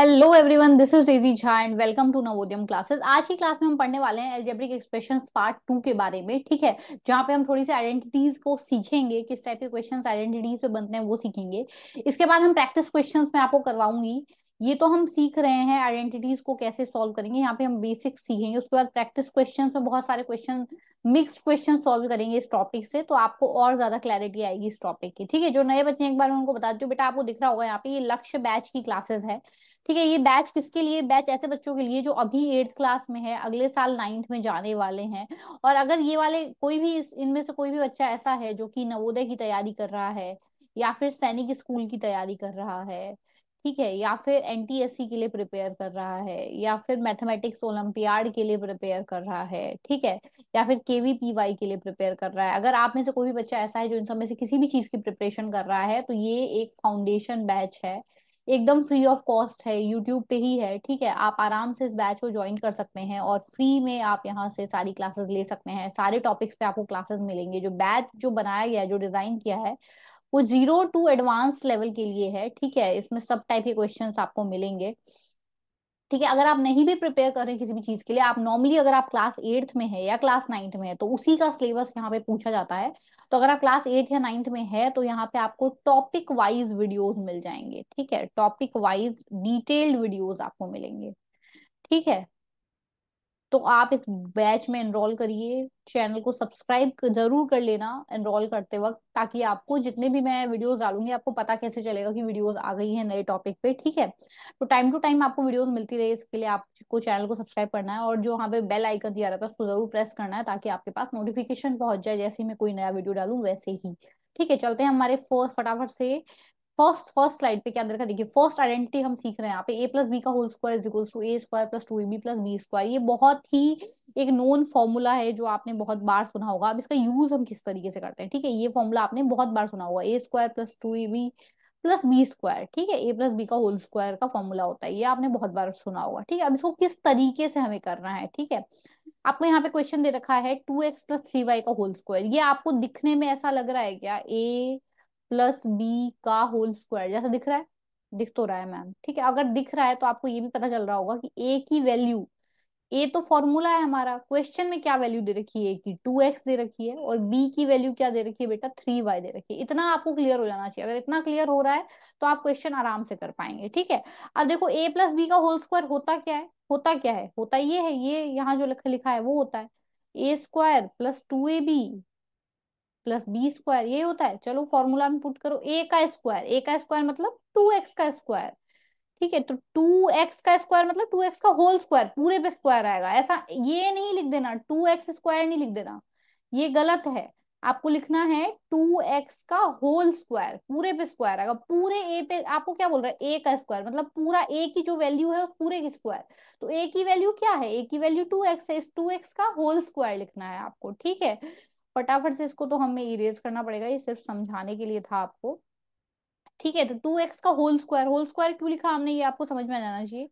hello everyone this is Daisy Jha and welcome to Navodayam classes आज की class में हम पढ़ने वाले हैं एल्जेब्रिक एक्सप्रेशन पार्ट टू के बारे में ठीक है जहाँ पे हम थोड़ी सी आइडेंटिटीज को सीखेंगे किस टाइप के क्वेश्चंस आइडेंटिटीज पे बनते हैं वो सीखेंगे इसके बाद हम प्रैक्टिस क्वेश्चन में आपको करवाऊंगी ये तो हम सीख रहे हैं आइडेंटिटीज को कैसे सॉल्व करेंगे यहाँ पे हम बेसिक सीखेंगे उसके बाद प्रैक्टिस क्वेश्चन में बहुत सारे क्वेश्चन मिक्स क्वेश्चन सॉल्व करेंगे इस टॉपिक से तो आपको और ज्यादा क्लैरिटी आएगी इस टॉपिक की ठीक है जो नए बच्चे एक बार उनको बता दू बेटा आपको दिख रहा होगा यहाँ पे ये लक्ष्य बैच की क्लासेस है ठीक है ये बैच किसके लिए बैच ऐसे बच्चों के लिए जो अभी एट्थ क्लास में है अगले साल नाइन्थ में जाने वाले हैं और अगर ये वाले कोई भी इनमें से कोई भी बच्चा ऐसा है जो कि नवोदय की तैयारी कर रहा है या फिर सैनिक स्कूल की तैयारी कर रहा है ठीक है या फिर एन के लिए प्रिपेयर कर रहा है या फिर मैथमेटिक्स ओलंपियाड के लिए प्रिपेयर कर रहा है ठीक है या फिर केवीपीवाई के लिए प्रिपेयर कर रहा है अगर आप में से कोई भी बच्चा ऐसा है जो इन सब में से किसी भी चीज की प्रिपरेशन कर रहा है तो ये एक फाउंडेशन बैच है एकदम फ्री ऑफ कॉस्ट है यूट्यूब पे ही है ठीक है आप आराम से इस बैच को ज्वाइन कर सकते हैं और फ्री में आप यहाँ से सारी क्लासेस ले सकते हैं सारे टॉपिक्स पे आपको क्लासेस मिलेंगे जो बैच जो बनाया गया है जो डिजाइन किया है वो जीरो टू एडवांस लेवल के लिए है ठीक है इसमें सब टाइप के क्वेश्चन आपको मिलेंगे ठीक है अगर आप नहीं भी प्रिपेयर कर रहे किसी भी चीज के लिए आप नॉर्मली अगर आप क्लास एट्थ में है या क्लास नाइन्थ में है तो उसी का सिलेबस यहाँ पे पूछा जाता है तो अगर आप क्लास एट्थ या नाइन्थ में है तो यहाँ पे आपको टॉपिक वाइज वीडियोज मिल जाएंगे ठीक है टॉपिक वाइज डिटेल्ड वीडियोज आपको मिलेंगे ठीक है तो आप इस बैच में एनरोल करिए चैनल को सब्सक्राइब जरूर कर लेना एनरोल करते वक्त ताकि आपको जितने भी मैं वीडियोस डालूंगी आपको पता कैसे चलेगा कि वीडियोस आ गई है नए टॉपिक पे ठीक है तो टाइम टू टाइम आपको वीडियोस मिलती रहे इसके लिए आपको चैनल को सब्सक्राइब करना है और जो वहाँ पे बेल आइकन दिया रहता है उसको जरूर प्रेस करना है ताकि आपके पास नोटिफिकेशन पहुंच जाए जैसे ही मैं कोई नया वीडियो डालू वैसे ही ठीक है चलते हैं हमारे फोर्थ फटाफट से फर्स्ट फर्स्ट स्लाइड पे क्या दे देखिए फर्स्ट आइडेंटिटी हम सीख रहे हैं यहाँ पे ए प्लस बी का whole square is equals to a square plus two a b plus b square ये बहुत ही एक नोन फॉर्मूला है जो आपने बहुत बार सुना होगा अब इसका यूज हम किस तरीके से करते हैं ठीक है ये फॉर्मूला आपने बहुत बार सुना होगा a square plus two a b plus b square ठीक है ए प्लस बी का होल स्क्वायर का फॉर्मूला होता है ये आपने बहुत बार सुना होगा ठीक है अब इसको किस तरीके से हमें करना है ठीक है आपको यहाँ पे क्वेश्चन दे रखा है two x plus three y का होल स्क्वायर ये आपको दिखने में ऐसा लग रहा है क्या ए प्लस बी का होल स्क्वायर जैसा दिख रहा है दिख तो रहा है मैम ठीक है अगर दिख रहा है तो आपको ये भी पता चल रहा होगा कि ए की वैल्यू ए तो फॉर्मूला है हमारा क्वेश्चन में क्या वैल्यू दे रखी है ए की टू एक्स दे रखी है और बी की वैल्यू क्या दे रखी है बेटा थ्री वाई दे रखी है इतना आपको क्लियर हो जाना चाहिए अगर इतना क्लियर हो रहा है तो आप क्वेश्चन आराम से कर पाएंगे ठीक है अब देखो ए प्लस बी का होल स्क्वायर होता क्या है होता क्या है होता ये है ये यहाँ जो लिखा लिखा है वो होता है a square plus two a b plus b square ये होता है चलो फॉर्मूला में पुट करो ए का स्क्वायर ए का स्क्वायर मतलब टू एक्स का स्क्वायर ठीक है तो टू एक्स का स्क्वायर मतलब टू एक्स का होल स्क्वायर पूरे पे स्क्वायर आएगा ऐसा ये नहीं लिख देना टू एक्स स्क्वायर नहीं लिख देना ये गलत है आपको लिखना है टू एक्स का होल स्क्वायर पूरे पे स्क्वायर आएगा पूरे ए पे आपको क्या बोल रहा है ए का स्क्वायर मतलब पूरा ए की जो वैल्यू है उस पूरे की स्क्वायर तो ए की वैल्यू क्या है ए की वैल्यू टू एक्स है इस टू एक्स का होल स्क्वायर लिखना है आपको ठीक है फटाफट से इसको तो हमें इरेज करना पड़ेगा ये सिर्फ समझाने के लिए था आपको ठीक है तो टू एक्स का होल स्क्वायर होल स्क्वायर क्यों लिखा हमने ये आपको समझ में आ जाना चाहिए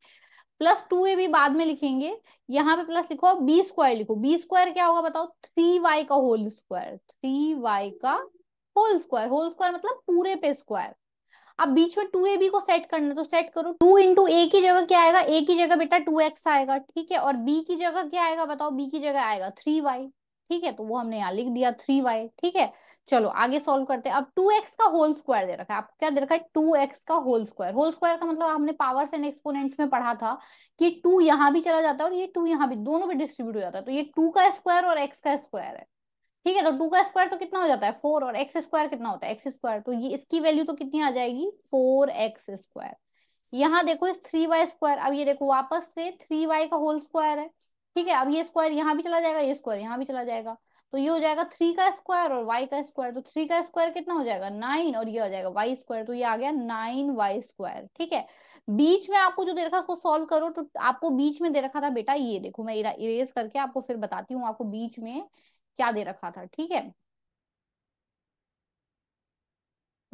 प्लस टू ए भी बाद में लिखेंगे यहाँ पे प्लस लिखो बी स्क्वायर लिखो बी स्क्वायर क्या होगा बताओ थ्री वाई का होल स्क्वायर थ्री वाई का होल स्क्वायर होल स्क्वायर मतलब पूरे पे स्क्वायर अब बीच में टू ए बी को सेट करना तो सेट करो टू इंटू ए की जगह क्या आएगा ए की जगह बेटा टू एक्स आएगा ठीक है और बी की जगह क्या आएगा बताओ बी की जगह आएगा थ्री वाई ठीक है तो वो हमने यहाँ लिख दिया थ्री वाई ठीक है चलो आगे सॉल्व करते हैं अब टू एक्स का होल स्क्वायर दे रखा है आपको क्या दे रखा है टू एक्स का होल स्क्वायर होल स्क्वायर का मतलब हमने पावर्स एंड एक्सपोनेंट्स में पढ़ा था कि टू यहाँ भी चला जाता है और ये टू यहाँ भी दोनों पे डिस्ट्रीब्यूट हो जाता है तो ये टू का स्क्वायर और एक्स का स्क्वायर है ठीक है तो टू का स्क्वायर तो कितना हो जाता है फोर और एक्स स्क्वायर कितना होता है एक्स स्क्वायर तो ये इसकी वैल्यू तो कितनी आ जाएगी फोर एक्स स्क्वायर यहाँ देखो इस थ्री वाई स्क्वायर अब ये देखो वापस से थ्री वाई का होल स्क्वायर है ठीक है अब ये स्क्वायर यहाँ भी चला जाएगा ये स्क्वायर यहाँ भी चला जाएगा तो ये हो जाएगा थ्री का स्क्वायर और वाई का स्क्वायर तो थ्री का स्क्वायर कितना हो जाएगा नाइन और ये हो जाएगा वाई स्क्वायर तो ये आ गया नाइन वाई स्क्वायर ठीक है बीच में आपको जो दे रखा उसको सॉल्व करो तो आपको बीच में दे रखा था बेटा ये देखो मैं इरेज करके आपको फिर बताती हूँ आपको बीच में क्या दे रखा था ठीक है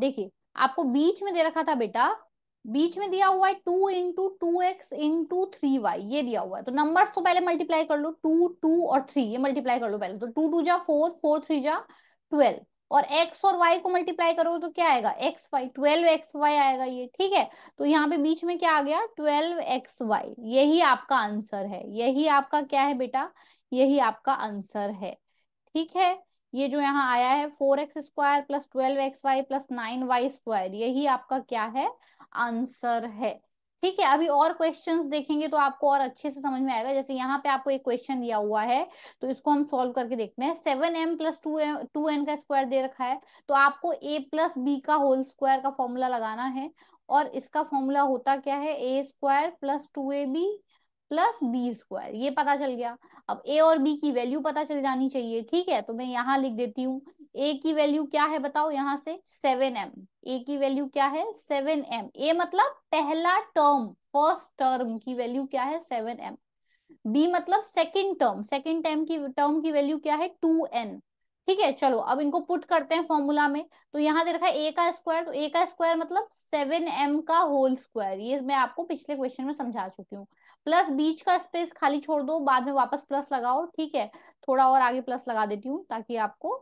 देखिए आपको बीच में दे रखा था बेटा बीच में दिया हुआ है two into two x into three y ये दिया हुआ है तो नंबर्स को पहले मल्टीप्लाई कर लो टू टू और थ्री ये मल्टीप्लाई कर लो पहले तो टू टू जा फोर फोर थ्री जा ट्वेल्व और x और y को मल्टीप्लाई करो तो क्या आएगा x y twelve x y आएगा ये ठीक है तो यहाँ पे बीच में क्या आ गया ट्वेल्व एक्स वाई यही आपका आंसर है यही आपका क्या है बेटा यही आपका आंसर है ठीक है ये जो यहाँ आया है four x square plus twelve x y plus nine y square यही आपका क्या है आंसर है ठीक है अभी और क्वेश्चंस देखेंगे तो आपको और अच्छे से समझ में आएगा जैसे यहाँ पे आपको एक क्वेश्चन दिया हुआ है तो इसको हम सॉल्व करके देखते हैं seven m plus two m two n का स्क्वायर दे रखा है तो आपको ए प्लस बी का होल स्क्वायर का फॉर्मूला लगाना है और इसका फॉर्मूला होता क्या है a square plus two a b plus b square ये पता चल गया अब ए और बी की वैल्यू पता चल जानी चाहिए ठीक है तो मैं यहाँ लिख देती हूँ ए की वैल्यू क्या है बताओ यहाँ से सेवन एम ए की वैल्यू क्या है सेवन एम ए मतलब पहला टर्म फर्स्ट टर्म की वैल्यू क्या है सेवन एम बी मतलब सेकेंड टर्म सेकेंड टर्म की टर्म की वैल्यू क्या है टू एन ठीक है चलो अब इनको पुट करते हैं फॉर्मूला में तो यहाँ दे रखा है ए का स्क्वायर तो ए का स्क्वायर मतलब सेवन एम का होल स्क्वायर ये मैं आपको पिछले क्वेश्चन में समझा चुकी हूँ प्लस बीच का स्पेस खाली छोड़ दो बाद में वापस प्लस लगाओ ठीक है थोड़ा और आगे प्लस लगा देती हूँ ताकि आपको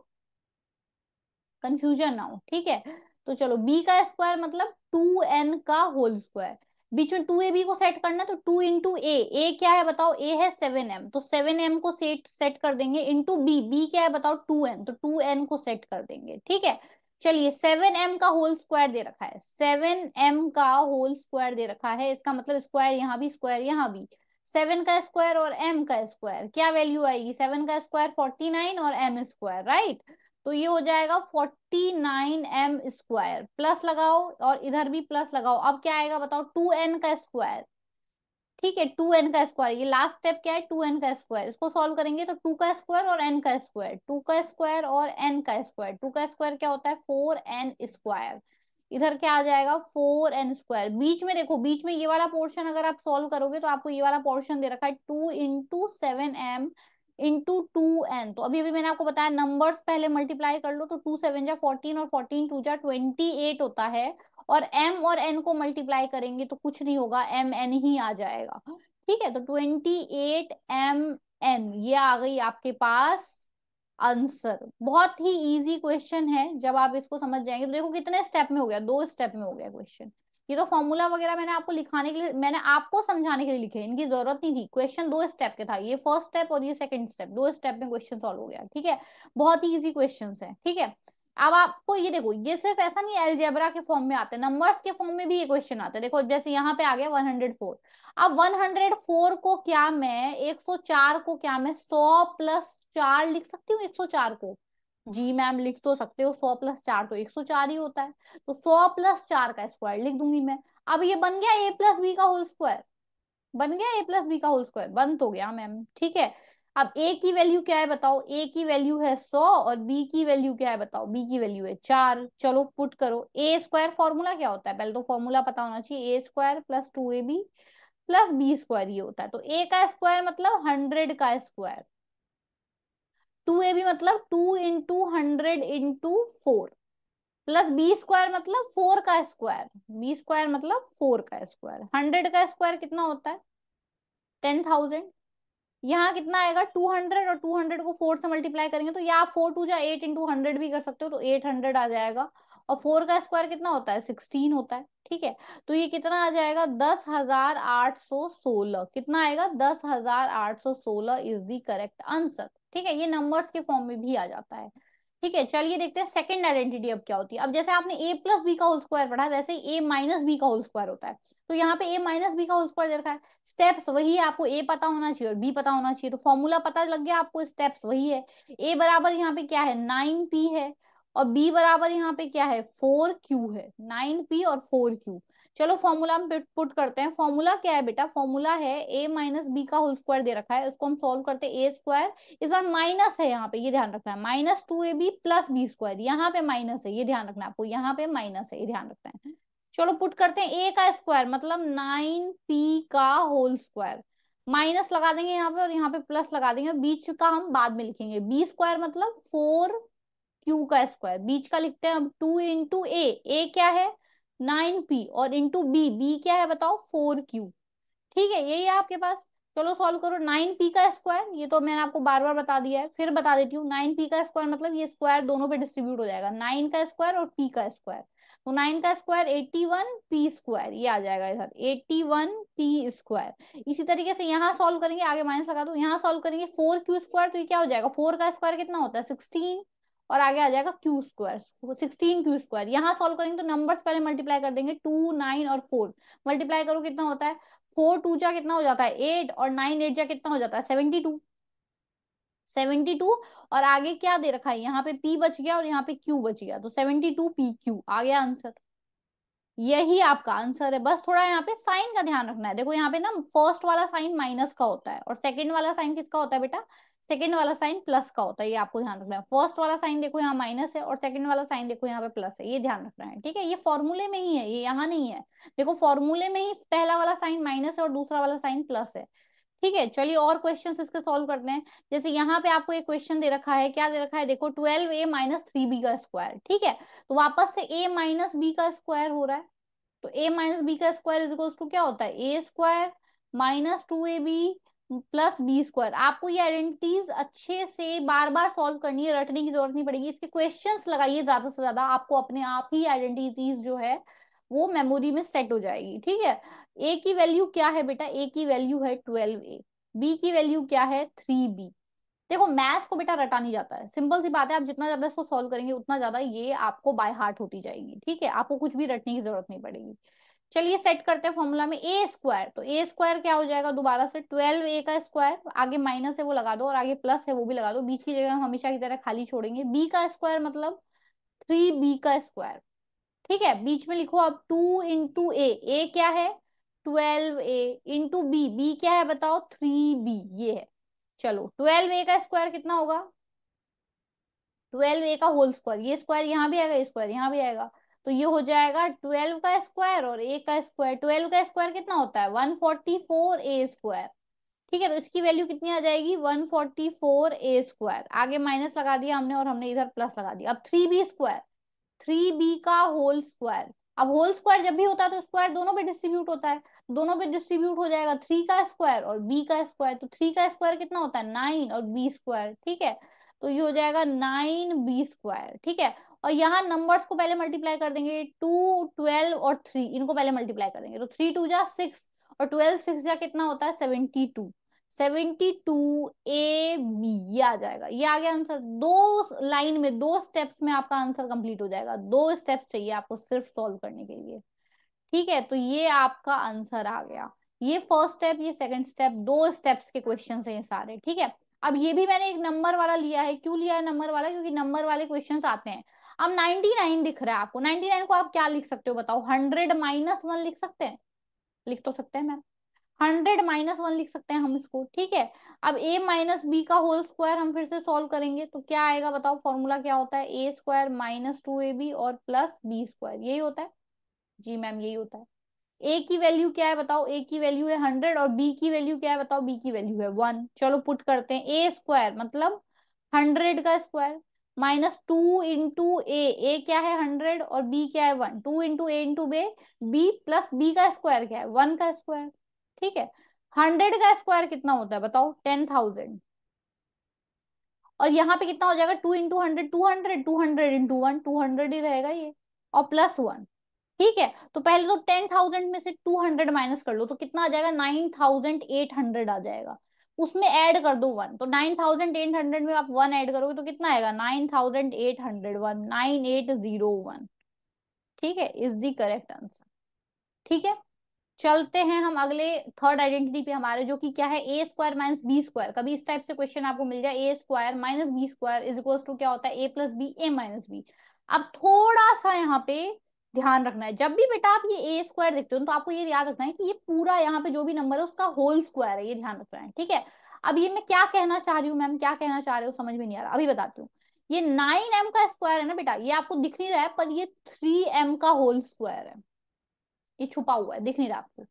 कंफ्यूजन ना हो ठीक है तो चलो बी का स्क्वायर मतलब टू एन का होल स्क्वायर बीच में टू ए बी को सेट करना तो टू इंटू ए ए क्या है बताओ ए है सेवन एम तो सेवन एम को सेट सेट कर देंगे इंटू बी बी क्या है बताओ टू एन तो टू एन को सेट कर देंगे ठीक है चलिए सेवन एम का होल स्क्वायर दे रखा है सेवन एम का होल स्क्वायर दे रखा है इसका मतलब स्क्वायर यहाँ भी स्क्वायर यहाँ भी सेवन का स्क्वायर और एम का स्क्वायर क्या वैल्यू आएगी सेवन का स्क्वायर फोर्टी नाइन और एम स्क्वायर राइट तो ये हो जाएगा forty nine m square plus लगाओ और इधर भी प्लस लगाओ अब क्या आएगा बताओ टू एन का स्क्वायर ठीक है टू एन का स्क्वायर ये लास्ट स्टेप क्या है टू एन का स्क्वायर इसको सॉल्व करेंगे तो टू का स्क्वायर और एन का स्क्वायर टू का स्क्वायर और एन का स्क्वायर टू का स्क्वायर क्या होता है फोर एन स्क्वायर इधर क्या आ जाएगा फोर एन स्क्वायर बीच में देखो बीच में ये वाला पोर्शन अगर आप सॉल्व करोगे तो आपको ये वाला पोर्शन दे रखा है two into seven m into two n तो अभी अभी मैंने आपको बताया नंबर्स पहले मल्टीप्लाई कर लो तो टू सेवन जा फोर्टीन और फोर्टीन टू जा ट्वेंटी एट होता है और m और n को मल्टीप्लाई करेंगे तो कुछ नहीं होगा एम एन ही आ जाएगा ठीक है तो ट्वेंटी एट एम एन ये आ गई आपके पास आंसर बहुत ही इजी क्वेश्चन है जब आप इसको समझ जाएंगे तो देखो कितने स्टेप में हो गया दो स्टेप में हो गया क्वेश्चन ये तो फॉर्मूला वगैरह मैंने आपको लिखाने के लिए मैंने आपको समझाने के लिए लिखे इनकी जरूरत नहीं थी क्वेश्चन दो स्टेप के था ये फर्स्ट स्टेप और ये सेकंड स्टेप दो स्टेप में क्वेश्चन सॉल्व हो गया ठीक है बहुत ही इजी क्वेश्चन है ठीक है अब आपको ये देखो ये सिर्फ ऐसा नहीं एलजेब्रा के फॉर्म में आते नंबर्स के फॉर्म में भी ये क्वेश्चन आते देखो जैसे यहाँ पे आ गया 104 अब 104 को क्या मैं 104 को क्या मैं 100 प्लस चार लिख सकती हूँ 104 को जी मैम लिख तो सकते हो 100 प्लस चार तो 104 ही होता है तो 100 प्लस चार का स्क्वायर लिख दूंगी मैं अब ये बन गया ए प्लस बी का होल स्क्वायर बन गया ए प्लस बी का होल स्क्वायर बंद तो हो गया मैम ठीक है अब ए की वैल्यू क्या है बताओ ए की वैल्यू है सौ और बी की वैल्यू क्या है बताओ बी की वैल्यू है चार चलो पुट करो ए स्क्वायर फॉर्मूला क्या होता है पहले तो फॉर्मूला पता होना चाहिए a square plus two a b plus b square ये होता है तो ए का स्क्वायर मतलब हंड्रेड का स्क्वायर टू ए बी मतलब two into hundred into four plus b square मतलब फोर का स्क्वायर बी स्क्वायर मतलब फोर का स्क्वायर हंड्रेड का स्क्वायर कितना होता है टेन थाउजेंड यहाँ कितना आएगा 200 और 200 को फोर से मल्टीप्लाई करेंगे तो या आप फोर टू या एट इंटू हंड्रेड भी कर सकते हो तो एट हंड्रेड आ जाएगा और फोर का स्क्वायर कितना होता है सिक्सटीन होता है ठीक है तो ये कितना आ जाएगा दस हजार आठ सौ सोलह कितना आएगा दस हजार आठ सौ सोलह इज दी करेक्ट आंसर ठीक है ये नंबर्स के फॉर्म में भी आ जाता है ठीक है चलिए देखते हैं सेकंड आइडेंटिटी अब क्या होती है अब जैसे आपने ए प्लस बी का होल स्क्वायर पढ़ा वैसे ए माइनस बी का होल स्क्वायर होता है तो यहाँ पे ए माइनस बी का होल स्क्वायर देखा है स्टेप्स वही है आपको ए पता होना चाहिए और बी पता होना चाहिए तो फॉर्मूला पता लग गया आपको स्टेप्स वही है ए बराबर यहाँ पे क्या है नाइन पी है और बी बराबर यहाँ पे क्या है फोर क्यू है नाइन पी और फोर क्यू चलो फॉर्मूला हम पुट करते हैं फॉर्मूला क्या है बेटा फॉर्मूला है ए माइनस बी का होल स्क्वायर दे रखा है उसको हम सॉल्व करते हैं ए स्क्वायर इस बार माइनस है यहाँ पे ये ध्यान रखना है minus two a b plus b square यहाँ पे माइनस है ये ध्यान रखना है आपको यहाँ पे माइनस है ये ध्यान रखना है चलो पुट करते हैं ए का स्क्वायर मतलब नाइन पी का होल स्क्वायर माइनस लगा देंगे यहाँ पे और यहाँ पे प्लस लगा देंगे बीच का हम बाद में लिखेंगे बी स्क्वायर मतलब फोर क्यू का स्क्वायर बीच का लिखते हैं अब टू इंटू ए ए क्या है नाइन पी और इंटू बी बी क्या है बताओ फोर क्यू ठीक है यही है आपके पास चलो सॉल्व करो नाइन पी का स्क्वायर ये तो मैंने आपको बार बार बता दिया है फिर बता देती हूँ नाइन पी का स्क्वायर मतलब ये स्क्वायर दोनों पे डिस्ट्रीब्यूट हो जाएगा नाइन का स्क्वायर और पी का स्क्वायर तो नाइन का square eighty one p square ये आ जाएगा इधर एट्टी वन पी स्क्वायर इसी तरीके से यहाँ सोल्व करेंगे आगे माइनस लगा दो यहाँ सोल्व करेंगे फोर क्यू स्क्वायर तो ये क्या हो जाएगा फोर का स्क्वायर कितना होता है सिक्सटीन और आगे आ जाएगा q square sixteen q square यहाँ सोल्व करेंगे तो नंबर्स पहले मल्टीप्लाई कर देंगे टू नाइन और फोर मल्टीप्लाई करो कितना होता है फोर टू जा कितना हो जाता है एट और नाइन एट जा कितना हो जाता है सेवेंटी टू सेवेंटी टू और आगे क्या दे रखा है यहाँ पे पी बच गया और यहाँ पे क्यू बच गया तो सेवेंटी टू पी क्यू आ गया आंसर यही आपका आंसर है बस थोड़ा यहाँ पे साइन का ध्यान रखना है देखो यहाँ पे ना फर्स्ट वाला साइन माइनस का होता है और सेकंड वाला साइन किसका होता है बेटा सेकेंड वाला साइन प्लस का होता है ये आपको ध्यान रखना है फर्स्ट वाला साइन देखो यहाँ माइनस है और सेकंड वाला साइन देखो यहाँ पे प्लस है ये ध्यान रखना है ठीक है ये फॉर्मूले में ही है ये यहाँ नहीं है देखो फॉर्मूले में ही पहला वाला साइन माइनस है और दूसरा वाला साइन प्लस है ठीक है चलिए और क्वेश्चन इसके सॉल्व करते हैं जैसे यहाँ पे आपको एक क्वेश्चन दे रखा है क्या दे रखा है देखो twelve a minus three b का स्क्वायर ठीक है तो वापस से ए माइनस बी का स्क्वायर हो रहा है तो ए माइनस बी का स्क्वायर इज टू क्या होता है a square minus two a b plus b square आपको ये आइडेंटिटीज अच्छे से बार बार सॉल्व करनी है रटने की जरूरत नहीं पड़ेगी इसके क्वेश्चन लगाइए ज्यादा से ज्यादा आपको अपने आप ही आइडेंटिटीज जो है वो मेमोरी में सेट हो जाएगी ठीक है ए की वैल्यू क्या है बेटा ए की वैल्यू है ट्वेल्व ए बी की वैल्यू क्या है थ्री बी देखो मैथ्स को बेटा रटा नहीं जाता है सिंपल सी बात है आप जितना ज्यादा इसको सॉल्व करेंगे उतना ज्यादा ये आपको बाय हार्ट होती जाएगी ठीक है आपको कुछ भी रटने की जरूरत नहीं पड़ेगी चलिए सेट करते हैं फॉर्मूला में ए स्क्वायर तो ए स्क्वायर क्या हो जाएगा दोबारा से ट्वेल्व ए का स्क्वायर आगे माइनस है वो लगा दो और आगे प्लस है वो भी लगा दो बीच की जगह हम हमेशा की तरह खाली छोड़ेंगे बी का स्क्वायर मतलब थ्री बी का स्क्वायर ठीक है बीच में लिखो अब टू इंटू ए ए क्या है twelve a into b b क्या है बताओ थ्री बी ये है चलो ट्वेल्व ए का स्क्वायर कितना होगा ट्वेल्व ए का होल स्क्वायर ये स्क्वायर यहाँ भी आएगा स्क्वायर यहाँ भी आएगा तो ये हो जाएगा ट्वेल्व का स्क्वायर और ए का स्क्वायर ट्वेल्व का स्क्वायर कितना होता है one forty four a square ठीक है तो इसकी वैल्यू कितनी आ जाएगी one forty four a square आगे माइनस लगा दिया हमने और हमने इधर प्लस लगा दिया अब three b square three b का होल स्क्वायर अब होल स्क्वायर जब भी होता है तो स्क्वायर दोनों पे डिस्ट्रीब्यूट होता है दोनों पे डिस्ट्रीब्यूट हो जाएगा थ्री का स्क्वायर और बी का स्क्वायर तो थ्री का स्क्वायर कितना होता है नाइन और बी स्क्वायर ठीक है तो ये हो जाएगा नाइन बी स्क्वायर ठीक है और यहाँ नंबर्स को पहले मल्टीप्लाई कर देंगे टू ट्वेल्व और थ्री इनको पहले मल्टीप्लाई कर देंगे तो थ्री टू जा सिक्स और ट्वेल्व सिक्स जा कितना होता है seventy two seventy two a b ये आ जाएगा ये आ गया आंसर दो लाइन में दो स्टेप्स में आपका आंसर कंप्लीट हो जाएगा दो स्टेप्स चाहिए आपको सिर्फ सॉल्व करने के लिए ठीक है तो ये आपका आंसर आ गया ये फर्स्ट स्टेप ये सेकंड स्टेप दो स्टेप्स के क्वेश्चन है ये सारे ठीक है अब ये भी मैंने एक नंबर वाला लिया है क्यों लिया है नंबर वाला क्योंकि नंबर वाले क्वेश्चन आते हैं अब 99 दिख रहा है आपको 99 को आप क्या लिख सकते हो बताओ 100 माइनस वन लिख सकते हैं लिख तो सकते हैं मैम हंड्रेड माइनस वन लिख सकते हैं हम इसको ठीक है अब ए माइनस बी का होल स्क्वायर हम फिर से सॉल्व करेंगे तो क्या आएगा बताओ फॉर्मूला क्या होता है a square minus two a b और प्लस बी स्क्वायर यही होता है जी मैम यही होता है ए की वैल्यू क्या है बताओ ए की वैल्यू है हंड्रेड और बी की वैल्यू क्या है बताओ बी की वैल्यू है वन चलो पुट करते हैं ए स्क्वायर मतलब हंड्रेड का square minus two into a a क्या है हंड्रेड और बी क्या है one two into a into बे बी प्लस बी का स्क्वायर क्या है वन का स्क्वायर ठीक है हंड्रेड का स्क्वायर कितना होता है बताओ टेन थाउजेंड और यहाँ पे कितना हो जाएगा two into hundred two hundred two hundred into one two hundred ही रहेगा ये और प्लस वन ठीक है तो पहले तो टेन थाउजेंड में से टू हंड्रेड माइनस कर लो तो कितना आ जाएगा नाइन थाउजेंड एट हंड्रेड आ जाएगा उसमें ऐड कर दो वन तो नाइन थाउजेंड एट हंड्रेड में आप वन ऐड करोगे तो कितना आएगा nine thousand eight hundred one nine eight zero one ठीक है इज दी करेक्ट आंसर ठीक है चलते हैं हम अगले थर्ड आइडेंटिटी पे हमारे जो कि क्या है a square minus b square कभी इस टाइप से क्वेश्चन आपको मिल जाए a square minus b square is equal to क्या होता है a plus b a minus b अब थोड़ा सा यहाँ पे ध्यान रखना है जब भी बेटा आप ये ए स्क्वायर देखते हो तो आपको ये याद रखना है कि ये पूरा यहाँ पे जो भी नंबर है उसका होल स्क्वायर है ये ध्यान रखना है ठीक है अब ये मैं क्या कहना चाह रही हूँ मैम क्या कहना चाह रही हूँ समझ में नहीं आ रहा अभी बताती हूँ ये नाइन एम का स्क्वायर है ना बेटा ये आपको दिख नहीं रहा है पर ये थ्री एम का होल स्क्वायर है ये छुपा हुआ है दिख नहीं रहा आपको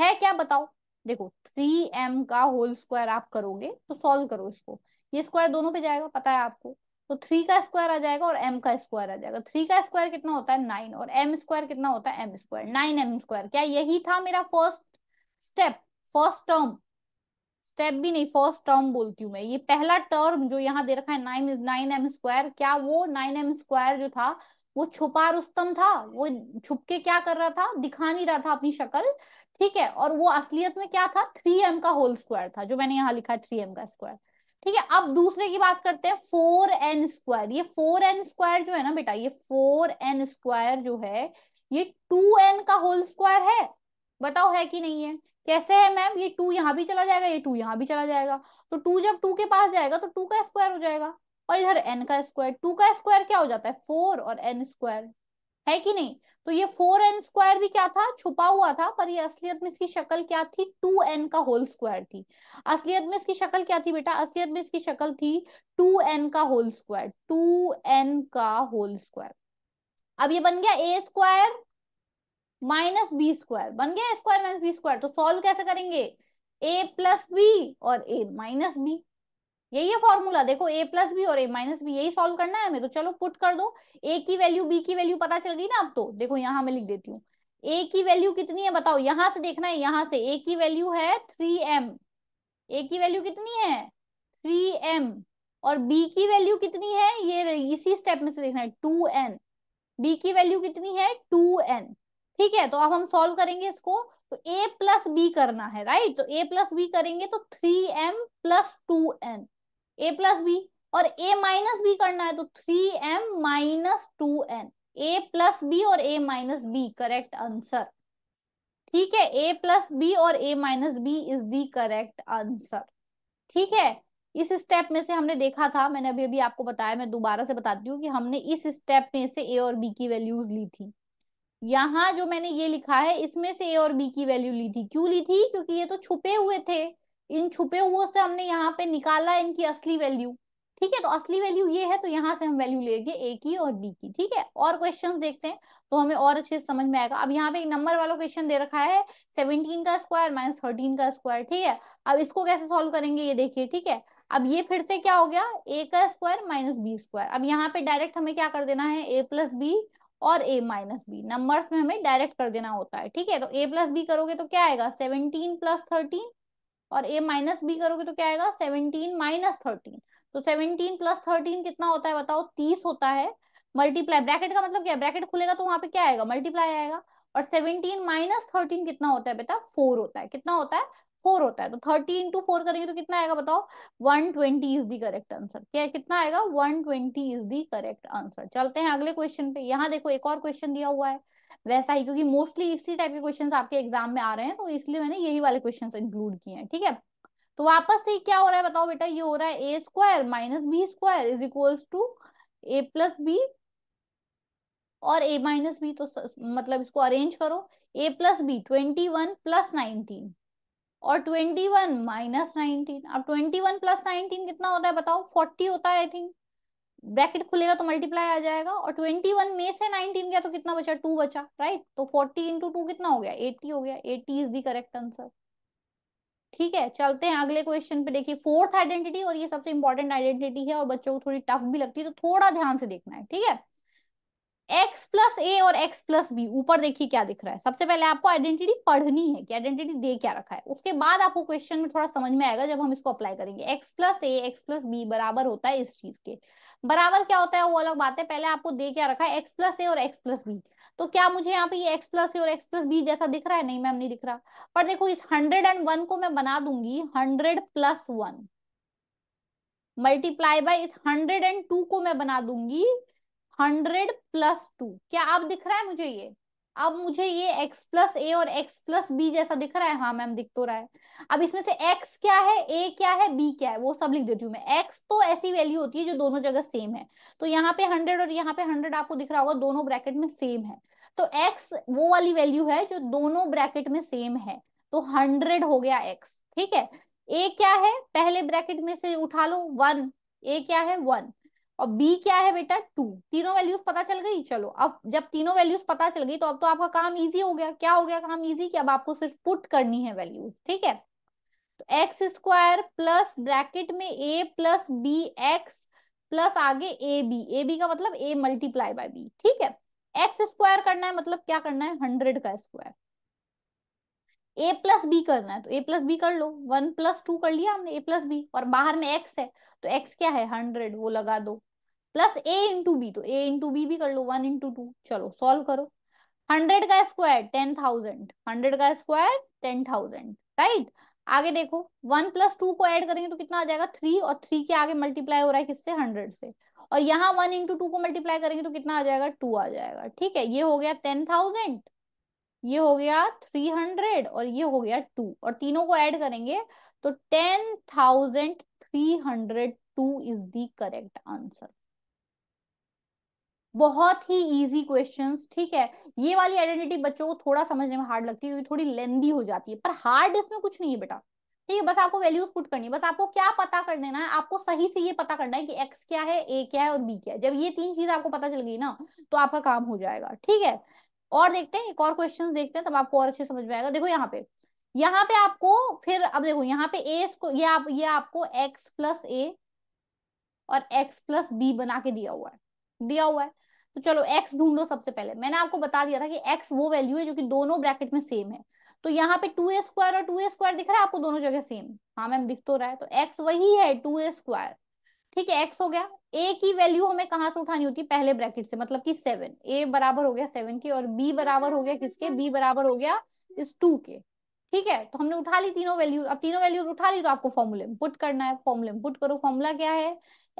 है क्या बताओ देखो थ्री एम का होल स्क्वायर आप करोगे तो सॉल्व करो इसको ये स्क्वायर दोनों पे जाएगा पता है आपको तो थ्री का स्क्वायर आ जाएगा और एम का स्क्वायर आ जाएगा थ्री का स्क्वायर कितना होता है नाइन और एम स्क्वायर कितना होता है m square nine m square क्या यही था मेरा first step first term step भी नहीं फर्स्ट टर्म बोलती हूँ मैं ये पहला टर्म जो यहाँ दे रखा है नाइन नाइन एम स्क्वायर क्या वो नाइन एम स्क्वायर जो था वो छुपा रुस्तम था वो छुप के क्या कर रहा था दिखा नहीं रहा था अपनी शक्ल ठीक है और वो असलियत में क्या था थ्री एम का होल स्क्वायर था जो मैंने यहाँ लिखा है थ्री एम का स्क्वायर ठीक है अब दूसरे की बात करते हैं फोर एन स्क्वायर ये फोर एन स्क्वायर जो है ना बेटा ये फोर एन स्क्वायर जो है ये टू एन का होल स्क्वायर है बताओ है कि नहीं है कैसे है मैम ये टू यहाँ भी चला जाएगा ये टू यहाँ भी चला जाएगा तो टू जब टू के पास जाएगा तो टू का स्क्वायर हो जाएगा और इधर एन का स्क्वायर टू का स्क्वायर क्या हो जाता है फोर और एन स्क्वायर है कि नहीं तो ये फोर एन स्क्वायर भी क्या था छुपा हुआ था पर ये असलियत में इसकी शक्ल क्या थी टू एन का होल स्क्वायर थी असलियत में इसकी शक्ल क्या थी बेटा असलियत में इसकी शक्ल थी टू एन का होल स्क्वायर टू एन का होल स्क्वायर अब ये बन गया a square minus b square बन गया स्क्वायर माइनस बी स्क्वायर तो सॉल्व कैसे करेंगे ए प्लस बी और ए माइनस बी यही है फॉर्मूला देखो ए प्लस बी और ए माइनस बी यही सॉल्व करना है हमें तो चलो पुट कर दो ए की वैल्यू बी की वैल्यू पता चल गई ना अब तो देखो यहाँ मैं लिख देती हूँ ए की वैल्यू कितनी है बताओ यहाँ से देखना है यहाँ से ए की वैल्यू है थ्री एम ए की वैल्यू कितनी है थ्री एम और बी की वैल्यू कितनी है ये इसी स्टेप में से देखना है टू एन बी की वैल्यू कितनी है टू एन ठीक है तो अब हम सॉल्व करेंगे इसको तो ए प्लस बी करना है राइट तो ए प्लस बी करेंगे तो three m plus two n a plus b और ए माइनस बी करना है तो three m minus two n a plus b और a minus b correct answer ठीक है ए प्लस बी और a minus b is the correct answer ठीक है इस स्टेप में से हमने देखा था मैंने अभी अभी आपको बताया मैं दोबारा से बताती हूँ कि हमने इस स्टेप में से ए और बी की वैल्यूज ली थी यहाँ जो मैंने ये लिखा है इसमें से ए और बी की वैल्यू ली थी क्यों ली थी क्योंकि ये तो छुपे हुए थे इन छुपे हुए से हमने यहाँ पे निकाला इनकी असली वैल्यू ठीक है तो असली वैल्यू ये है तो यहाँ से हम वैल्यू लेंगे ए की और बी की ठीक है और क्वेश्चन देखते हैं तो हमें और अच्छे से समझ में आएगा अब यहाँ पे नंबर वाला क्वेश्चन दे रखा है सेवनटीन का स्क्वायर माइनस थर्टीन का स्क्वायर ठीक है अब इसको कैसे सॉल्व करेंगे ये देखिए ठीक है अब ये फिर से क्या हो गया ए का स्क्वायर माइनस बी स्क्वायर अब यहाँ पे डायरेक्ट हमें क्या कर देना है ए प्लस बी और ए माइनस बी नंबर में हमें डायरेक्ट कर देना होता है ठीक है तो ए प्लस बी करोगे तो क्या आएगा सेवनटीन प्लस थर्टीन और ए माइनस बी करोगे तो क्या आएगा सेवनटीन माइनस थर्टीन तो सेवनटीन प्लस थर्टीन कितना होता है बताओ तीस होता है मल्टीप्लाई ब्रैकेट का मतलब क्या है ब्रैकेट खुलेगा तो वहां पे क्या आएगा मल्टीप्लाई आएगा और सेवनटीन माइनस थर्टीन कितना होता है बेटा फोर होता है कितना होता है फोर होता है तो थर्टी इंटू फोर करेंगे तो कितना आएगा बताओ one twenty is the correct answer क्या कितना आएगा one twenty is the correct answer चलते हैं अगले क्वेश्चन पे यहाँ देखो एक और क्वेश्चन दिया हुआ है वैसा ही क्योंकि मोस्टली इसी टाइप के क्वेश्चन आपके एग्जाम में आ रहे हैं तो इसलिए मैंने यही वाले क्वेश्चन इंक्लूड किए हैं ठीक है तो वापस से क्या हो रहा है बताओ बेटा ये हो रहा है a square minus b square is equals to a plus b और ए माइनस बी तो मतलब इसको अरेंज करो a plus b twenty one plus nineteen और ट्वेंटी वन माइनस नाइनटीन अब ट्वेंटी वन प्लस नाइनटीन कितना होता है बताओ फोर्टी होता है आई थिंक ब्रैकेट खुलेगा तो मल्टीप्लाई आ जाएगा और ट्वेंटी वन में से नाइनटीन गया तो कितना बचा टू बचा राइट तो फोर्टी इंटू टू कितना हो गया एट्टी हो गया eighty is the correct answer ठीक है चलते हैं अगले क्वेश्चन पे देखिए फोर्थ आइडेंटिटी और ये सबसे इंपॉर्टेंट आइडेंटिटी है और बच्चों को थोड़ी टफ भी लगती है तो थोड़ा ध्यान से देखना है ठीक है एक्स प्लस ए और एक्स प्लस बी ऊपर देखिए क्या दिख रहा है सबसे पहले आपको आइडेंटिटी पढ़नी है कि आइडेंटिटी दे क्या रखा है उसके बाद आपको क्वेश्चन में थोड़ा समझ में आएगा जब हम इसको अप्लाई करेंगे x plus a x plus b बराबर होता है इस चीज के बराबर क्या होता है वो अलग बात है पहले आपको दे क्या रखा है एक्स प्लस ए और एक्स प्लस बी तो क्या मुझे यहाँ पे ये एक्स प्लस ए और एक्स प्लस बी जैसा दिख रहा है नहीं मैम नहीं दिख रहा पर देखो इस हंड्रेड एंड वन को मैं बना दूंगी hundred plus one multiply by इस हंड्रेड एंड टू को मैं बना दूंगी हंड्रेड प्लस टू क्या अब दिख रहा है मुझे ये अब मुझे ये x प्लस ए और x प्लस बी जैसा दिख रहा है हाँ मैम दिख तो रहा है अब इसमें से x क्या है a क्या है b क्या है वो सब लिख देती हूँ मैं x तो ऐसी वैल्यू होती है जो दोनों जगह सेम है तो यहाँ पे हंड्रेड और यहाँ पे हंड्रेड आपको दिख रहा होगा दोनों ब्रैकेट में सेम है तो x वो वाली वैल्यू है जो दोनों ब्रैकेट में सेम है तो हंड्रेड हो गया एक्स ठीक है ए क्या है पहले ब्रैकेट में से उठा लो वन ए क्या है वन और बी क्या है बेटा टू तीनों वैल्यूज पता चल गई चलो अब जब तीनों वैल्यूज पता चल गई तो अब तो आपका काम इजी हो गया क्या हो गया काम इजी कि अब आपको सिर्फ पुट करनी है वैल्यूज ठीक है तो एक्स स्क्वायर प्लस ब्रैकेट में a plus b x plus आगे ए बी ए बी का मतलब ए मल्टीप्लाई बाय बी ठीक है एक्स स्क्वायर करना है मतलब क्या करना है हंड्रेड का स्क्वायर ए प्लस बी करना है तो ए प्लस बी कर लो वन प्लस टू कर लिया हमने ए प्लस बी और बाहर में एक्स है तो एक्स क्या है हंड्रेड वो लगा दो प्लस ए इंटू बी तो ए इंटू बी भी कर लो वन इंटू टू चलो सॉल्व करो हंड्रेड का स्क्वायर टेन थाउजेंड हंड्रेड का स्क्वायर टेन थाउजेंड राइट आगे देखो वन प्लस टू को ऐड करेंगे तो कितना आ जाएगा थ्री और थ्री के आगे मल्टीप्लाई हो रहा है किससे हंड्रेड से और यहाँ वन इंटू टू को मल्टीप्लाई करेंगे तो कितना आ जाएगा टू आ जाएगा ठीक है ये हो गया टेन थाउजेंड ये हो गया थ्री हंड्रेड और ये हो गया टू और तीनों को ऐड करेंगे तो ten thousand three hundred two is the correct answer बहुत ही इजी क्वेश्चन ठीक है ये वाली आइडेंटिटी बच्चों को थोड़ा समझने में हार्ड लगती है क्योंकि थोड़ी लेंदी हो जाती है पर हार्ड इसमें कुछ नहीं है बेटा ठीक है बस आपको वैल्यूज पुट करनी है बस आपको क्या पता कर देना है आपको सही से ये पता करना है कि एक्स क्या है ए क्या है और बी क्या है जब ये तीन चीज आपको पता चल गई ना तो आपका काम हो जाएगा ठीक है और देखते हैं एक और क्वेश्चन देखते हैं तब आपको और अच्छे समझ में आएगा देखो यहाँ पे यहाँ पे आपको फिर अब देखो यहाँ पे ए ये आप ये आपको एक्स प्लस ए और एक्स प्लस बी बना के दिया हुआ है दिया हुआ है तो चलो एक्स ढूंढो सबसे पहले मैंने आपको बता दिया था कि एक्स वो वैल्यू है जो कि दोनों ब्रैकेट में सेम है तो यहाँ पे टू ए स्क्वायर और टू ए स्क्वायर दिख रहा है आपको दोनों जगह सेम हाँ मैम दिख तो रहा है तो x वही है टू ए स्क्वायर ठीक है एक्स हो गया ए की वैल्यू हमें कहाँ से उठानी होती है पहले ब्रैकेट से मतलब की सेवन ए बराबर हो गया सेवन के और बी बराबर हो गया किसके बी बराबर हो गया इस टू के ठीक है तो हमने उठा ली तीनों वैल्यू अब तीनों वैल्यूज उठा ली तो आपको फॉर्मूले में पुट करना है फॉर्मूले में पुट करो फॉर्मूला क्या है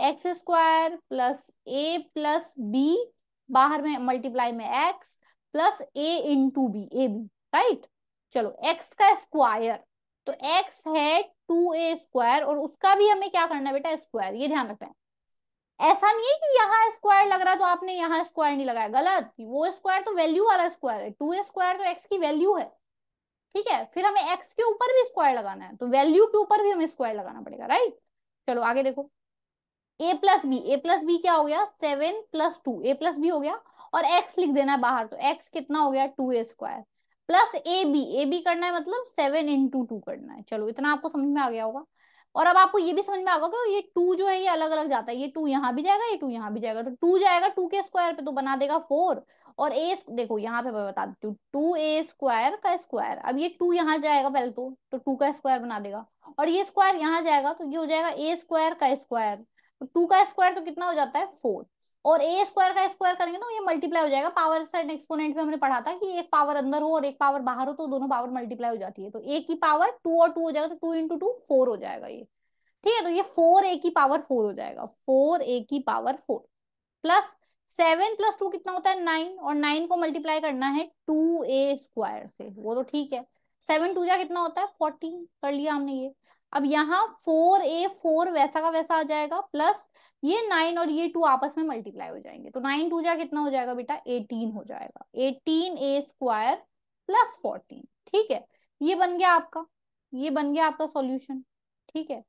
x square plus a plus b बाहर में मल्टीप्लाई में x plus a into b a b right चलो एक्स का स्क्वायर तो एक्स है टू ए स्क्वायर और उसका भी हमें क्या करना है बेटा स्क्वायर ये ध्यान रखना है ऐसा नहीं है कि यहाँ स्क्वायर लग रहा है तो आपने यहाँ स्क्वायर नहीं लगाया गलत वो स्क्वायर तो वैल्यू वाला स्क्वायर है टू ए स्क्वायर तो एक्स की वैल्यू है ठीक है फिर हमें एक्स के ऊपर भी स्क्वायर लगाना है तो वैल्यू के ऊपर भी हमें स्क्वायर लगाना पड़ेगा राइट चलो आगे देखो a plus b a plus b क्या हो गया seven plus two a plus b हो गया और एक्स लिख देना है बाहर तो एक्स कितना हो गया two a square plus a b a b करना है मतलब सेवन इंटू टू करना है चलो इतना आपको समझ में आ गया होगा और अब आपको ये भी समझ में आ गया ये टू जो है ये अलग अलग जाता है ये टू यहाँ भी जाएगा ये टू यहाँ भी जाएगा तो टू जाएगा टू के स्क्वायर पे तो बना देगा फोर और ए देखो यहाँ पे मैं बता देती हूँ टू ए स्क्वायर का स्क्वायर अब ये टू यहाँ जाएगा पहले तो टू तो का स्क्वायर बना देगा और ये स्क्वायर यहाँ जाएगा तो ये हो जाएगा ए स्क्वायर का स्क्वायर तो टू का स्क्वायर तो कितना हो जाता है फोर और ए स्क्वायर का स्क्वायर करेंगे ना तो ये मल्टीप्लाई हो जाएगा पावर साइड एक्सपोनेंट में हमने पढ़ा था कि एक पावर अंदर हो और एक पावर बाहर हो तो दोनों पावर मल्टीप्लाई हो जाती है तो ए की पावर टू और टू हो जाएगा तो टू इंटू टू फोर हो जाएगा ये ठीक है तो ये फोर ए की पावर फोर हो जाएगा फोर ए की power four plus seven plus two कितना होता है नाइन और नाइन को मल्टीप्लाई करना है टू ए स्क्वायर से वो तो ठीक है सेवन टू जा कितना होता है फोर्टीन कर लिया हमने ये अब यहाँ फोर ए फोर वैसा का वैसा आ जाएगा प्लस ये नाइन और ये टू आपस में मल्टीप्लाई हो जाएंगे तो नाइन टू जा कितना हो जाएगा बेटा एटीन हो जाएगा eighteen a square plus fourteen ठीक है ये बन गया आपका ये बन गया आपका सॉल्यूशन ठीक है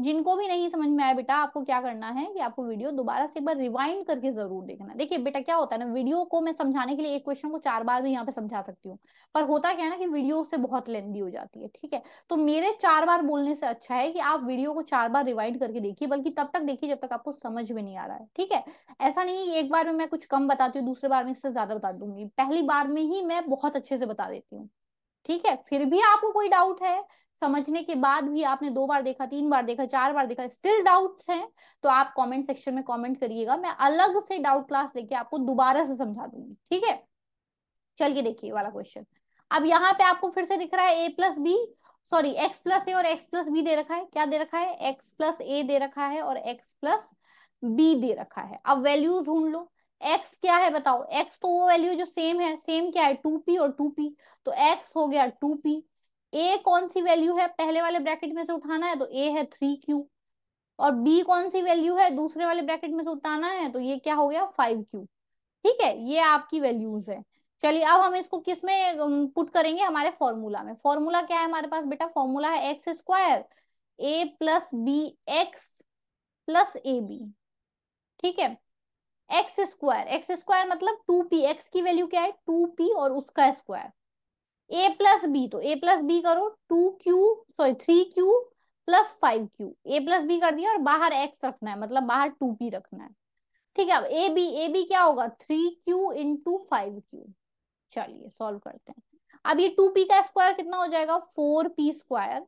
जिनको भी नहीं समझ में आया बेटा आपको क्या करना है कि आपको वीडियो दोबारा से एक बार रिवाइंड करके जरूर देखना देखिए बेटा क्या होता है ना वीडियो को मैं समझाने के लिए एक क्वेश्चन को चार बार भी यहाँ पे समझा सकती हूँ पर होता क्या है ना कि वीडियो से बहुत लेंदी हो जाती है ठीक है तो मेरे चार बार बोलने से अच्छा है कि आप वीडियो को चार बार रिवाइंड करके देखिए बल्कि तब तक देखिए जब तक आपको समझ में नहीं आ रहा है ठीक है ऐसा नहीं एक बार में मैं कुछ कम बताती हूँ दूसरे बार में इससे ज्यादा बता दूंगी पहली बार में ही मैं बहुत अच्छे से बता देती हूँ ठीक है फिर भी आपको कोई डाउट है समझने के बाद भी आपने दो बार देखा तीन बार देखा चार बार देखा स्टिल डाउट्स हैं तो आप कमेंट सेक्शन में कमेंट करिएगा मैं अलग से डाउट क्लास लेके आपको दोबारा से समझा दूंगी ठीक है चलिए देखिए वाला क्वेश्चन अब यहाँ पे आपको फिर से दिख रहा है a plus b sorry x plus a और एक्स प्लस बी दे रखा है क्या दे रखा है एक्स प्लस ए दे रखा है और एक्स प्लस बी दे रखा है अब वैल्यू ढूंढ लो एक्स क्या है बताओ एक्स तो वो वैल्यू जो सेम है सेम क्या है टू पी और टू पी तो एक्स हो गया टू पी ए कौन सी वैल्यू है पहले वाले ब्रैकेट में से उठाना है तो ए है थ्री क्यू और बी कौन सी वैल्यू है दूसरे वाले ब्रैकेट में से उठाना है तो ये क्या हो गया फाइव क्यू ठीक है ये आपकी वैल्यूज है चलिए अब हम इसको किस में पुट करेंगे हमारे फॉर्मूला में फॉर्मूला क्या है हमारे पास बेटा फॉर्मूला है x square a plus b x plus a b ठीक है एक्स स्क्वायर एक्स स्क्वायर मतलब टू पी एक्स की वैल्यू क्या है टू पी और उसका स्क्वायर ए प्लस बी तो ए प्लस बी करो two q sorry three q plus five q a plus b कर दिया और बाहर एक्स रखना है मतलब बाहर टू पी रखना है ठीक है अब ए बी ए बी क्या होगा three q into five q चलिए सॉल्व करते हैं अब ये टू पी का स्क्वायर कितना हो जाएगा four p square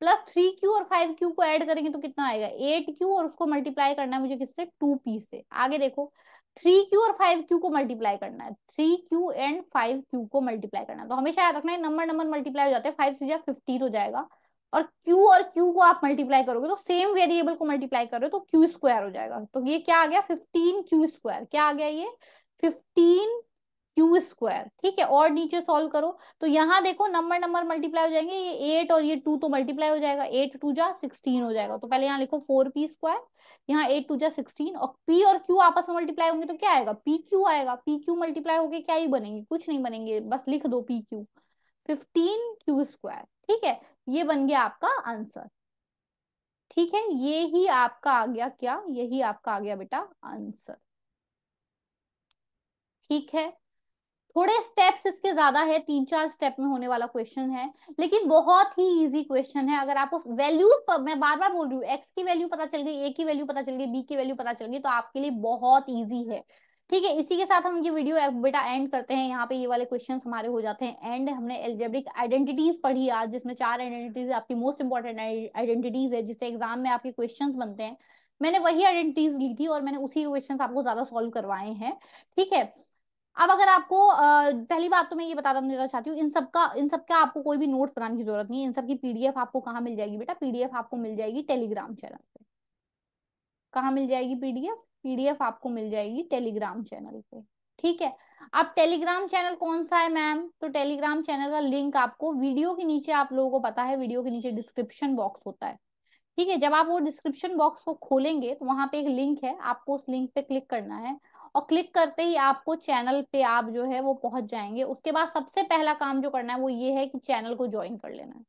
plus three q और फाइव क्यू को ऐड करेंगे तो कितना आएगा एट क्यू और उसको मल्टीप्लाई करना है मुझे किससे टू पी से आगे देखो थ्री क्यू और फाइव क्यू को मल्टीप्लाई करना है three q and five q को मल्टीप्लाई करना है तो हमेशा याद रखना है नंबर नंबर मल्टीप्लाई हो जाते हैं फाइव से फिफ्टीन हो जाएगा और क्यू और क्यू को आप मल्टीप्लाई करोगे तो सेम वेरिएबल को मल्टीप्लाई करो तो क्यू स्क्वायर हो जाएगा तो ये क्या आ गया फिफ्टीन क्यू स्क्वायर क्या आ गया ये फिफ्टीन क्यू स्क्वायर ठीक है और नीचे सॉल्व करो तो यहाँ देखो नंबर नंबर मल्टीप्लाई हो जाएंगे ये एट और ये टू तो मल्टीप्लाई हो जाएगा एट टू जा सिक्सटीन हो जाएगा तो पहले यहाँ लिखो फोर पी स्क्वायर यहाँ एट टू जा सिक्सटीन और पी और क्यू आपस में मल्टीप्लाई होंगे तो क्या आएगा पी क्यू आएगा पी क्यू मल्टीप्लाई होकर क्या ही बनेंगे कुछ नहीं बनेंगे बस लिख दो p q fifteen q square ठीक है ये बन गया आपका आंसर ठीक है ये ही आपका आ गया क्या यही आपका आ गया बेटा आंसर ठीक है थोड़े स्टेप्स इसके ज्यादा है तीन चार स्टेप में होने वाला क्वेश्चन है लेकिन बहुत ही इजी क्वेश्चन है अगर आपको वैल्यू मैं बार बार बोल रही हूँ एक्स की वैल्यू पता चल गई ए की वैल्यू पता चल गई बी की वैल्यू पता चल गई तो आपके लिए बहुत ईजी है ठीक है इसी के साथ हम ये वीडियो बेटा एंड करते हैं यहाँ पे ये वाले क्वेश्चन हमारे हो जाते हैं एंड हमने एलजेब्रिक आइडेंटिटीज पढ़ी आज जिसमें चार आइडेंटिटीज आपकी मोस्ट इंपॉर्टेंट आइडेंटिटीज है जिससे एग्जाम में आपके क्वेश्चन बनते हैं मैंने वही आइडेंटिटीज ली थी और मैंने उसी क्वेश्चन आपको ज्यादा सॉल्व करवाए हैं ठीक है अब अगर आपको पहली बात तो मैं ये बता देना चाहती हूँ इन सबका इन सबका आपको कोई भी नोट बनाने की जरूरत नहीं है इन सबकी पीडीएफ आपको कहाँ मिल जाएगी बेटा पीडीएफ आपको मिल जाएगी टेलीग्राम चैनल पे कहा मिल जाएगी पीडीएफ पीडीएफ आपको मिल जाएगी टेलीग्राम चैनल पे ठीक है अब टेलीग्राम चैनल कौन सा है मैम तो टेलीग्राम चैनल का लिंक आपको वीडियो के नीचे आप लोगों को पता है वीडियो के नीचे डिस्क्रिप्शन बॉक्स होता है ठीक है जब आप वो डिस्क्रिप्शन बॉक्स को खोलेंगे तो वहां पे एक लिंक है आपको उस लिंक पे क्लिक करना है और क्लिक करते ही आपको चैनल पे आप जो है वो पहुंच जाएंगे उसके बाद सबसे पहला काम जो करना है वो ये है कि चैनल को ज्वाइन कर लेना है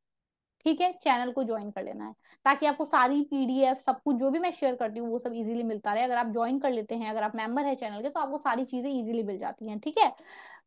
ठीक है चैनल को ज्वाइन कर लेना है ताकि आपको सारी पीडीएफ सब कुछ जो भी मैं शेयर करती हूँ वो सब इजीली मिलता रहे अगर आप ज्वाइन कर लेते हैं अगर आप मेंबर है चैनल के तो आपको सारी चीजें इजीली मिल जाती हैं ठीक है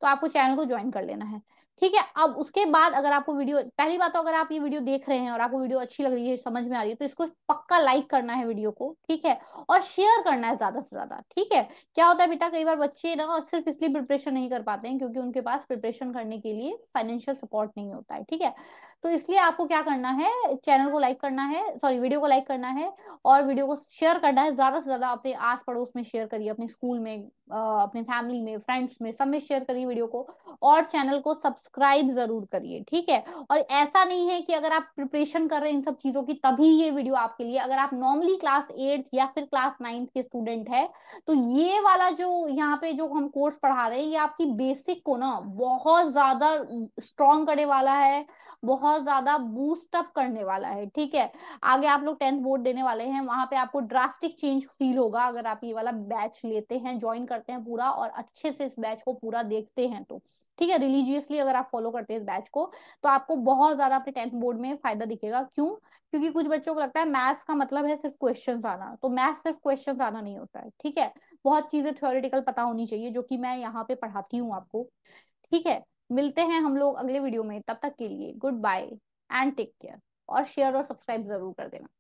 तो आपको चैनल को ज्वाइन कर लेना है ठीक है अब उसके बाद अगर आपको वीडियो पहली बात तो अगर आप ये वीडियो देख रहे हैं और आपको वीडियो अच्छी लग रही है समझ में आ रही है तो इसको पक्का लाइक करना है वीडियो को ठीक है और शेयर करना है ज्यादा से ज्यादा ठीक है क्या होता है बेटा कई बार बच्चे ना सिर्फ इसलिए प्रिपरेशन नहीं कर पाते हैं क्योंकि उनके पास प्रिपरेशन करने के लिए फाइनेंशियल सपोर्ट नहीं होता है ठीक है तो इसलिए आपको क्या करना है चैनल को लाइक करना है सॉरी वीडियो को लाइक करना है और वीडियो को शेयर करना है ज्यादा से ज्यादा अपने आस पड़ोस में शेयर करिए अपने स्कूल में अपने फैमिली में फ्रेंड्स में सब में शेयर करिए वीडियो को और चैनल को सब्सक्राइब जरूर करिए ठीक है और ऐसा नहीं है कि अगर आप प्रिपरेशन कर रहे हैं इन सब चीजों की तभी ये वीडियो आपके लिए अगर आप नॉर्मली क्लास एट्थ या फिर क्लास नाइन्थ के स्टूडेंट है तो ये वाला जो यहाँ पे जो हम कोर्स पढ़ा रहे हैं ये आपकी बेसिक को ना बहुत ज्यादा स्ट्रॉन्ग करने वाला है बहुत बहुत ज्यादा बूस्टअप करने वाला है ठीक है आगे आप लोग टेंथ बोर्ड देने वाले हैं वहां पे आपको ड्रास्टिक चेंज फील होगा अगर आप ये वाला बैच लेते हैं ज्वाइन करते हैं पूरा और अच्छे से इस बैच को पूरा देखते हैं तो ठीक है रिलीजियसली अगर आप फॉलो करते हैं इस बैच को तो आपको बहुत ज्यादा अपने टेंथ बोर्ड में फायदा दिखेगा क्यों क्योंकि कुछ बच्चों को लगता है मैथ्स का मतलब है सिर्फ क्वेश्चन आना तो मैथ सिर्फ क्वेश्चन आना नहीं होता है ठीक है बहुत चीजें थ्योरिटिकल पता होनी चाहिए जो कि मैं यहाँ पे पढ़ाती हूँ आपको ठीक है मिलते हैं हम लोग अगले वीडियो में तब तक के लिए goodbye and take care और शेयर और सब्सक्राइब जरूर कर देना